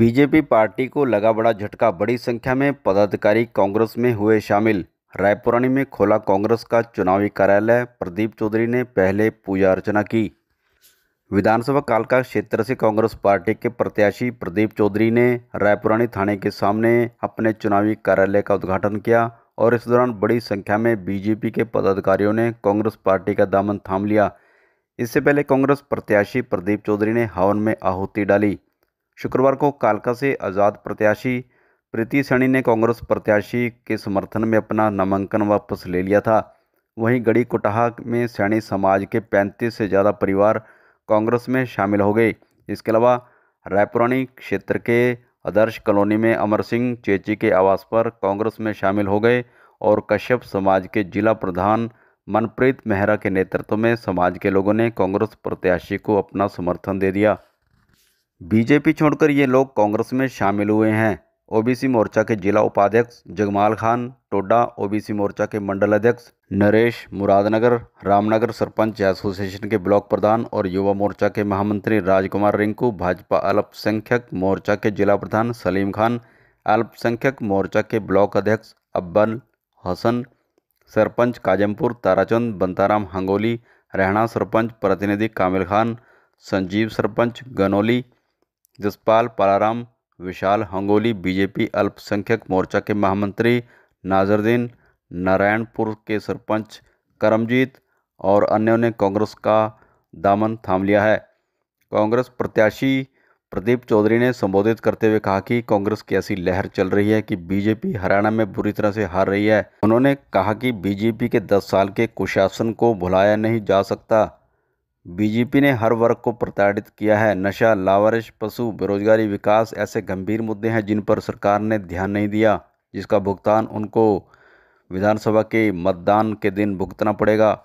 BJP party को लगा बड़ा झटका बड़ी संख्या में पदाधिकारी कांग्रेस में हुए शामिल रायपुरानी में खोला कांग्रेस का चुनावी कार्यालय प्रदीप चौधरी ने पहले पूजा अर्चना की विधानसभा कालका क्षेत्र से कांग्रेस पार्टी के प्रत्याशी प्रदीप चौधरी ने रायपुरानी थाने के सामने अपने चुनावी कार्यालय का उद्घाटन किया और इस दौरान बड़ी संख्या में बीजेपी के पदाधिकारियों ने कांग्रेस पार्टी का दामन थाम लिया इससे पहले कांग्रेस प्रत्याशी प्रदीप चौधरी ने हवन में आहुति डाली शुक्रवार को कालका से आज़ाद प्रत्याशी प्रीति सैनी ने कांग्रेस प्रत्याशी के समर्थन में अपना नामांकन वापस ले लिया था वहीं गढ़ी कोटाहा में सैनी समाज के 35 से ज़्यादा परिवार कांग्रेस में शामिल हो गए इसके अलावा रायपुरानी क्षेत्र के आदर्श कॉलोनी में अमर सिंह चेची के आवास पर कांग्रेस में शामिल हो गए और कश्यप समाज के जिला प्रधान मनप्रीत मेहरा के नेतृत्व में समाज के लोगों ने कांग्रेस प्रत्याशी को अपना समर्थन दे दिया बीजेपी छोड़कर ये लोग कांग्रेस में शामिल हुए हैं ओबीसी मोर्चा के जिला उपाध्यक्ष जगमाल खान टोडा ओबीसी मोर्चा के मंडल अध्यक्ष नरेश मुरादनगर रामनगर सरपंच एसोसिएशन के ब्लॉक प्रधान और युवा मोर्चा के महामंत्री राजकुमार रिंकू भाजपा अल्पसंख्यक मोर्चा के जिला प्रधान सलीम खान अल्पसंख्यक मोर्चा के ब्लॉक अध्यक्ष अब्बल हसन सरपंच काजमपुर ताराचंद बंताराम हंगोली रहना सरपंच प्रतिनिधि कामिल खान संजीव सरपंच गनौली जसपाल पालाराम विशाल हंगोली बीजेपी अल्पसंख्यक मोर्चा के महामंत्री नाजरदीन नारायणपुर के सरपंच करमजीत और अन्यों ने कांग्रेस का दामन थाम लिया है कांग्रेस प्रत्याशी प्रदीप चौधरी ने संबोधित करते हुए कहा कि कांग्रेस की ऐसी लहर चल रही है कि बीजेपी हरियाणा में बुरी तरह से हार रही है उन्होंने कहा कि बीजेपी के 10 साल के कुशासन को भुलाया नहीं जा सकता बीजेपी ने हर वर्ग को प्रताड़ित किया है नशा लावारिश पशु बेरोजगारी विकास ऐसे गंभीर मुद्दे हैं जिन पर सरकार ने ध्यान नहीं दिया जिसका भुगतान उनको विधानसभा के मतदान के दिन भुगतना पड़ेगा